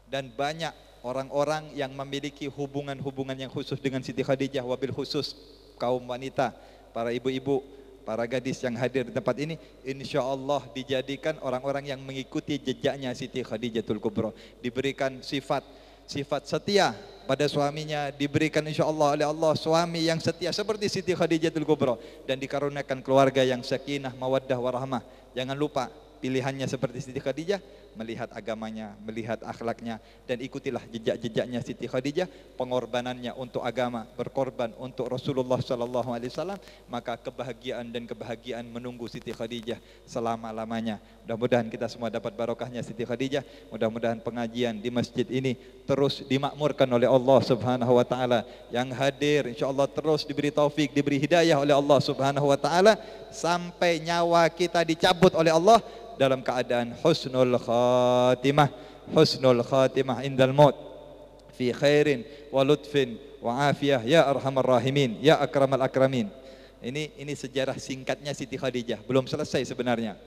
dan banyak orang-orang yang memiliki hubungan-hubungan yang khusus dengan Siti Khadijah wabil khusus kaum wanita para ibu-ibu para gadis yang hadir di tempat ini insya Allah dijadikan orang-orang yang mengikuti jejaknya Siti Khadijah Tul Kubro diberikan sifat sifat setia pada suaminya diberikan insya Allah oleh Allah suami yang setia seperti Siti Khadijah Tul Kubro dan dikaruniakan keluarga yang sakinah mawaddah warahmah jangan lupa pilihannya seperti Siti Khadijah melihat agamanya, melihat akhlaknya dan ikutilah jejak-jejaknya Siti Khadijah, pengorbanannya untuk agama, berkorban untuk Rasulullah sallallahu alaihi wasallam, maka kebahagiaan dan kebahagiaan menunggu Siti Khadijah selama-lamanya. Mudah-mudahan kita semua dapat barokahnya Siti Khadijah. Mudah-mudahan pengajian di masjid ini terus dimakmurkan oleh Allah Subhanahu wa taala. Yang hadir insya Allah terus diberi taufik, diberi hidayah oleh Allah Subhanahu wa taala sampai nyawa kita dicabut oleh Allah dalam keadaan husnul khatimah husnul khatimah indal maut fi khairin wa lutfin wa afiyah ya arhamar rahimin ya akramal akramin ini ini sejarah singkatnya Siti Khadijah belum selesai sebenarnya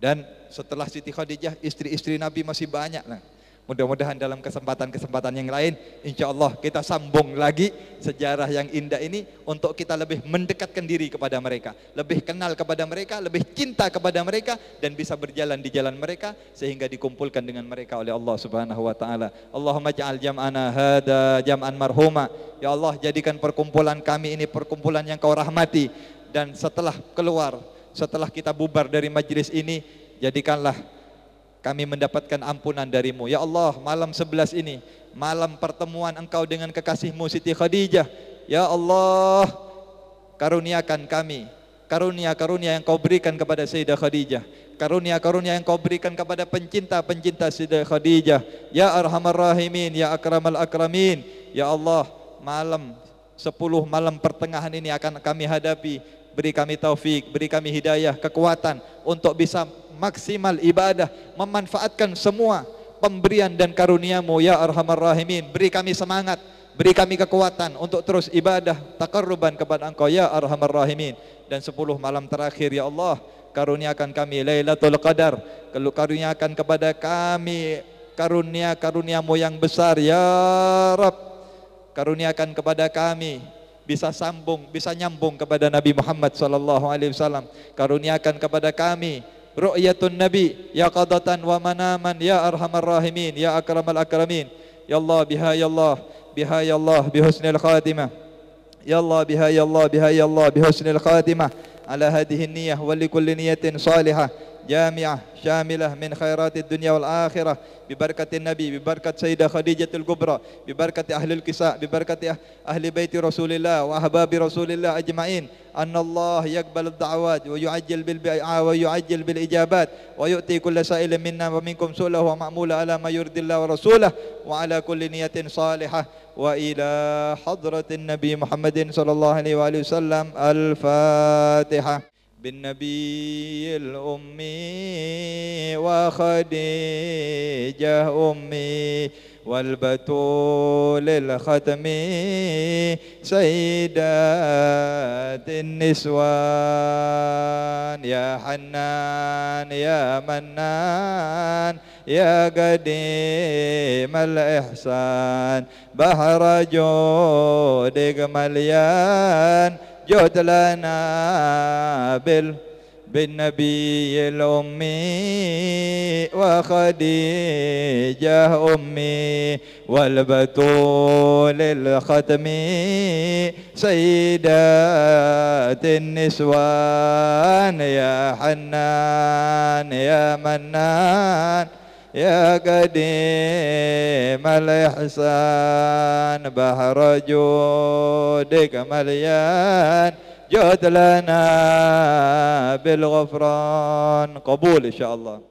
dan setelah Siti Khadijah istri-istri Nabi masih banyak lah Mudah-mudahan dalam kesempatan-kesempatan yang lain, insya Allah kita sambung lagi sejarah yang indah ini untuk kita lebih mendekatkan diri kepada mereka, lebih kenal kepada mereka, lebih cinta kepada mereka, dan bisa berjalan di jalan mereka sehingga dikumpulkan dengan mereka oleh Allah Subhanahu Wa Taala. Allahumma ja'al jam'ana hada jam'an marhuma. Ya Allah jadikan perkumpulan kami ini perkumpulan yang kau rahmati dan setelah keluar, setelah kita bubar dari majlis ini, jadikanlah kami mendapatkan ampunan darimu. Ya Allah, malam sebelas ini, malam pertemuan engkau dengan kekasihmu Siti Khadijah. Ya Allah, karuniakan kami karunia-karunia yang kau berikan kepada Sayyidah Khadijah karunia-karunia yang kau berikan kepada pencinta-pencinta Sayyidah Khadijah ya arhamar rahimin ya akramal akramin ya Allah malam 10 malam pertengahan ini akan kami hadapi beri kami taufik, beri kami hidayah, kekuatan untuk bisa maksimal ibadah, memanfaatkan semua pemberian dan karuniamu ya arhamar rahimin. Beri kami semangat, beri kami kekuatan untuk terus ibadah, takarruban kepada engkau ya arhamar rahimin. Dan sepuluh malam terakhir ya Allah, karuniakan kami Lailatul Qadar, karuniakan kepada kami karunia-karuniamu yang besar ya Rabb. Karuniakan kepada kami bisa sambung, bisa nyambung kepada Nabi Muhammad sallallahu alaihi wasallam. Karuniakan kepada kami ru'yatun nabi ya qadatan wa manaman ya arhamar rahimin ya akramal akramin. Ya Allah biha ya Allah biha ya Allah bi husnil khatimah. Ya Allah biha ya Allah biha ya Allah bi husnil khatimah ala hadhihi niyyah wa li kulli niyatin salihah جامعة شاملة من خيرات الدنيا والآخرة ببركة النبي ببركة سيدة خديجة الكبرى ببركة أهل الكساء ببركة أه- أهل بيت رسول الله وأحباب رسول الله أجمعين أن الله يقبل الدعوات ويعجل ويعجل بالإجابات ويؤتي كل سائل منا ومنكم سؤله ومأمولة على ما يرضي الله ورسوله وعلى كل نية صالحة وإلى حضرة النبي محمد صلى الله عليه وآله وسلم الفاتحة بالنبي الأمي وخديجة أمي والبتول الختم سيدات النسوان يا حنان يا منان يا قديم الإحسان بحر جودك مليان جهد لنا بال بالنبي الأمي وخديجة أمي والبتول الختم سيدات النسوان يا حنان يا منان Ya gadis Malaysia, baharujuk dekalian, jadilah na bil qafran, kubul, insya